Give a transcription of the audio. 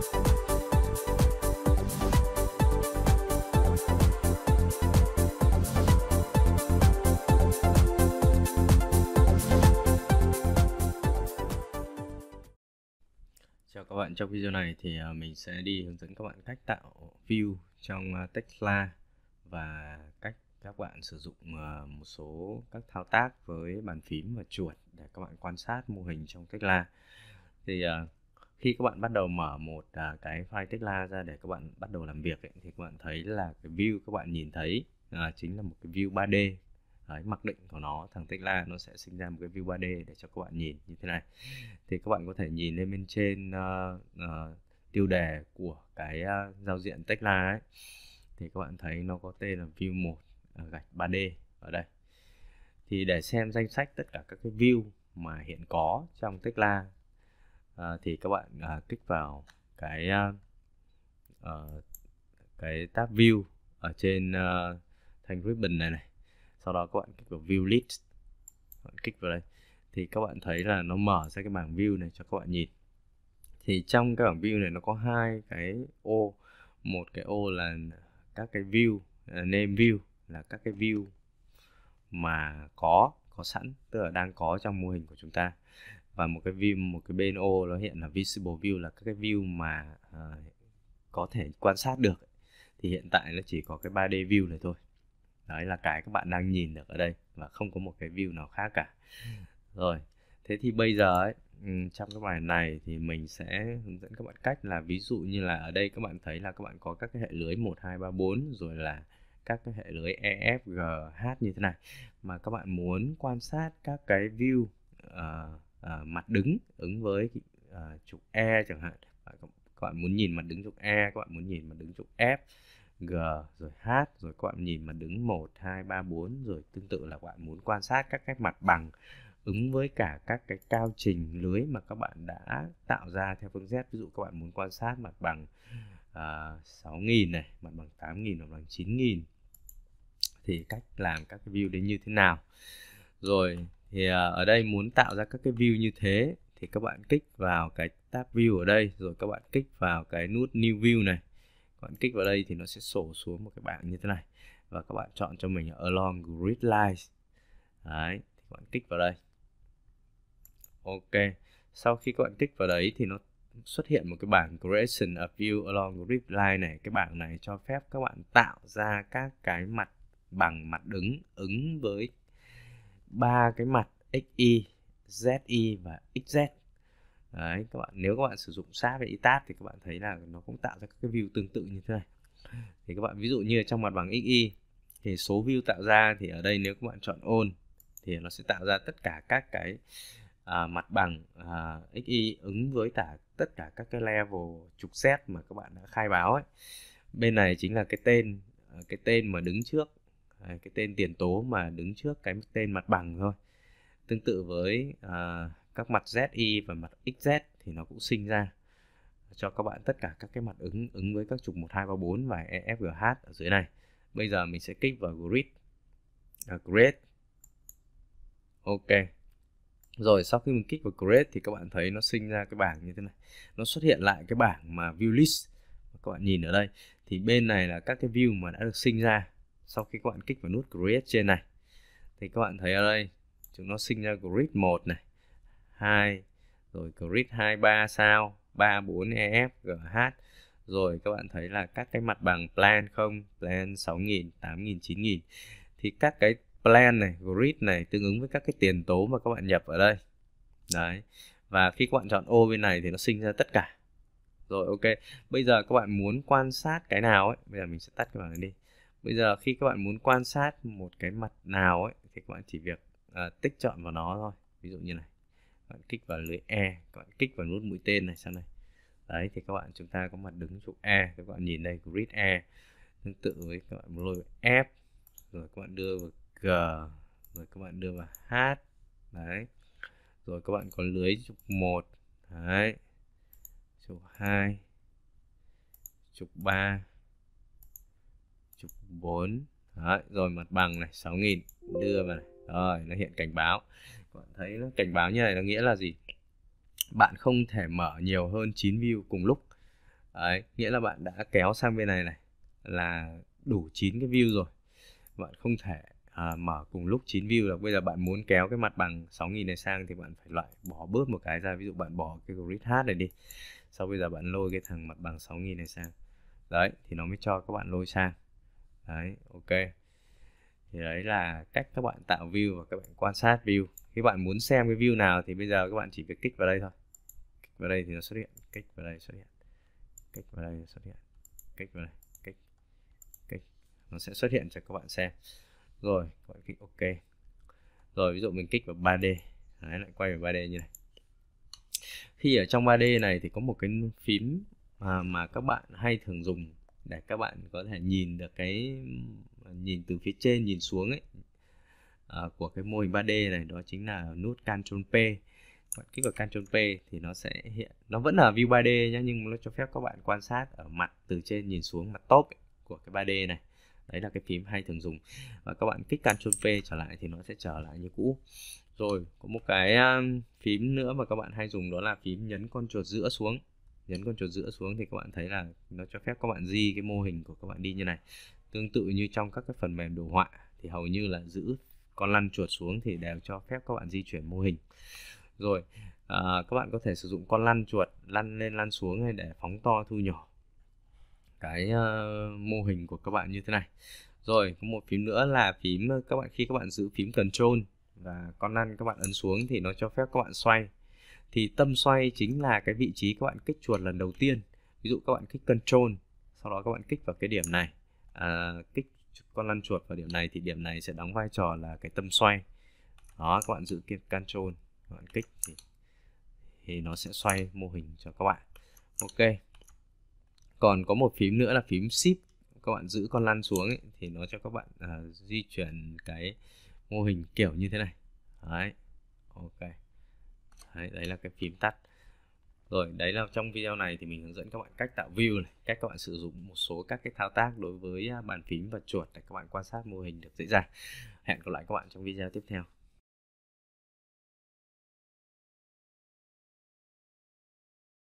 Chào các bạn, trong video này thì à, mình sẽ đi hướng dẫn các bạn cách tạo view trong à, Tesla và cách các bạn sử dụng à, một số các thao tác với bàn phím và chuột để các bạn quan sát mô hình trong Tesla. Thì khi các bạn bắt đầu mở một uh, cái file Tesla ra để các bạn bắt đầu làm việc ấy, thì các bạn thấy là cái view các bạn nhìn thấy uh, chính là một cái view 3D Đấy, mặc định của nó thằng Tesla nó sẽ sinh ra một cái view 3D để cho các bạn nhìn như thế này thì các bạn có thể nhìn lên bên trên uh, uh, tiêu đề của cái uh, giao diện Tesla ấy thì các bạn thấy nó có tên là view 1 gạch 3D ở đây thì để xem danh sách tất cả các cái view mà hiện có trong Tesla uh, thì các bạn uh, kích vào cái uh, cái tab view ở trên uh, thành ribbon này này sau đó các bạn kích vào view list kích vào đây thì các bạn thấy là nó mở ra cái bảng view này cho các bạn nhìn thì trong cái bảng view này nó có hai cái ô một cái ô là các cái view là name view là các cái view mà có có sẵn tức là đang có trong mô hình của chúng ta và một cái view một cái bên ô nó hiện là visible view là các cái view mà uh, có thể quan sát được thì hiện tại nó chỉ có cái 3D view này thôi đấy là cái các bạn đang nhìn được ở đây và không có một cái view nào khác cả rồi thế thì bây giờ ấy ừ, trong cái bài này thì mình sẽ hướng dẫn các bạn cách là ví dụ như là ở đây các bạn thấy là các bạn có các cái hệ lưới 1 2 3 4 rồi là các cái hệ lưới e f G, H như thế này mà các bạn muốn quan sát các cái view uh, uh, mặt đứng ứng với uh, ờ, trục E chẳng hạn các bạn muốn nhìn mặt đứng trục E các bạn muốn nhìn mặt đứng trục F G rồi H rồi các bạn nhìn mặt đứng 1 2 3 4 rồi tương tự là các bạn muốn quan sát các cái mặt bằng ứng với cả các cái cao trình lưới mà các bạn đã tạo ra theo phương Z ví dụ các bạn muốn quan sát mặt bằng ờ, uh, 6.000 này mặt bằng 8.000 hoặc bằng 9.000 thì cách làm các cái view đến như thế nào rồi thì à, ở đây muốn tạo ra các cái view như thế thì các bạn kích vào cái tab view ở đây rồi các bạn kích vào cái nút new view này các bạn kích vào đây thì nó sẽ sổ xuống một cái bảng như thế này và các bạn chọn cho mình along grid lines đấy thì các bạn kích vào đây ok sau khi các bạn kích vào đấy thì nó xuất hiện một cái bảng creation of view along grid line này cái bảng này cho phép các bạn tạo ra các cái mặt bằng mặt đứng ứng với ba cái mặt xy zi và xz đấy các bạn nếu các bạn sử dụng sát với itab thì các bạn thấy là nó cũng tạo ra các cái view tương tự như thế này thì các bạn ví dụ như trong mặt bằng xy thì số view tạo ra thì ở đây nếu các bạn chọn ôn thì nó sẽ tạo ra tất cả các cái à, mặt bằng à, xy ứng với cả tất cả các cái level trục z mà các bạn đã khai báo ấy bên này chính là cái tên à, cái tên mà đứng trước cái tên tiền tố mà đứng trước cái tên mặt bằng thôi tương tự với uh, các mặt zi và mặt xz thì nó cũng sinh ra cho các bạn tất cả các cái mặt ứng ứng với các trục 1, 2, 3, 4 và EFGH ở dưới này. Bây giờ mình sẽ kích vào grid. À, grid. Ok. Rồi sau khi mình kích vào grid thì các bạn thấy nó sinh ra cái bảng như thế này. Nó xuất hiện lại cái bảng mà view list các bạn nhìn ở đây thì bên này là các cái view mà đã được sinh ra sau khi các bạn kích vào nút create trên này thì các bạn thấy ở đây chúng nó sinh ra grid 1 này 2 rồi grid 2 3 sao 3 4 EF GH rồi các bạn thấy là các cái mặt bằng plan không plan 6,000, 8,000, 9,000, thì các cái plan này grid này tương ứng với các cái tiền tố mà các bạn nhập ở đây đấy và khi các bạn chọn ô bên này thì nó sinh ra tất cả rồi ok bây giờ các bạn muốn quan sát cái nào ấy bây giờ mình sẽ tắt cái màn này đi bây giờ khi các bạn muốn quan sát một cái mặt nào ấy thì các bạn chỉ việc uh, tích chọn vào nó thôi ví dụ như này các bạn kích vào lưới e các bạn kích vào nút mũi tên này sang này đấy thì các bạn chúng ta có mặt đứng trục e các bạn nhìn đây grid e tương tự với các bạn lôi f rồi các bạn đưa vào g rồi các bạn đưa vào h đấy rồi các bạn có lưới trục một đấy trục hai trục ba chục bốn Đấy, rồi mặt bằng này 6.000 đưa vào này rồi nó hiện cảnh báo bạn thấy nó cảnh báo như này nó nghĩa là gì bạn không thể mở nhiều hơn 9 view cùng lúc Đấy, nghĩa là bạn đã kéo sang bên này này là đủ 9 cái view rồi bạn không thể à, mở cùng lúc 9 view được bây giờ bạn muốn kéo cái mặt bằng 6.000 này sang thì bạn phải loại bỏ bớt một cái ra ví dụ bạn bỏ cái grid hát này đi sau bây giờ bạn lôi cái thằng mặt bằng 6.000 này sang đấy thì nó mới cho các bạn lôi sang đấy ok thì đấy là cách các bạn tạo view và các bạn quan sát view khi bạn muốn xem cái view nào thì bây giờ các bạn chỉ việc kích vào đây thôi kích vào đây thì nó xuất hiện kích vào đây xuất hiện kích vào đây xuất hiện kích vào đây kích kích nó sẽ xuất hiện cho các bạn xem rồi các bạn kích ok rồi ví dụ mình kích vào 3D đấy lại quay về 3D như này khi ở trong 3D này thì có một cái phím mà, mà các bạn hay thường dùng để các bạn có thể nhìn được cái nhìn từ phía trên nhìn xuống ấy à, của cái mô hình 3D này đó chính là nút Ctrl P bạn kích vào Ctrl P thì nó sẽ hiện nó vẫn là view 3D nhé nhưng nó cho phép các bạn quan sát ở mặt từ trên nhìn xuống mặt top ấy, của cái 3D này đấy là cái phím hay thường dùng và các bạn kích Ctrl P trở lại thì nó sẽ trở lại như cũ rồi có một cái à, phím nữa mà các bạn hay dùng đó là phím nhấn con chuột giữa xuống nhấn con chuột giữa xuống thì các bạn thấy là nó cho phép các bạn di cái mô hình của các bạn đi như này tương tự như trong các cái phần mềm đồ họa thì hầu như là giữ con lăn chuột xuống thì đều cho phép các bạn di chuyển mô hình rồi à, các bạn có thể sử dụng con lăn chuột lăn lên lăn xuống hay để phóng to thu nhỏ cái uh, mô hình của các bạn như thế này rồi có một phím nữa là phím các bạn khi các bạn giữ phím Ctrl và con lăn các bạn ấn xuống thì nó cho phép các bạn xoay thì tâm xoay chính là cái vị trí các bạn kích chuột lần đầu tiên ví dụ các bạn kích control sau đó các bạn kích vào cái điểm này à, kích con lăn chuột vào điểm này thì điểm này sẽ đóng vai trò là cái tâm xoay đó các bạn giữ kiếm control các bạn kích thì thì nó sẽ xoay mô hình cho các bạn ok còn có một phím nữa là phím shift các bạn giữ con lăn xuống ấy, thì nó cho các bạn uh, di chuyển cái mô hình kiểu như thế này đấy ok đấy, đấy là cái phím tắt rồi đấy là trong video này thì mình hướng dẫn các bạn cách tạo view này cách các bạn sử dụng một số các cái thao tác đối với à, bàn phím và chuột để các bạn quan sát mô hình được dễ dàng hẹn gặp lại các bạn trong video tiếp theo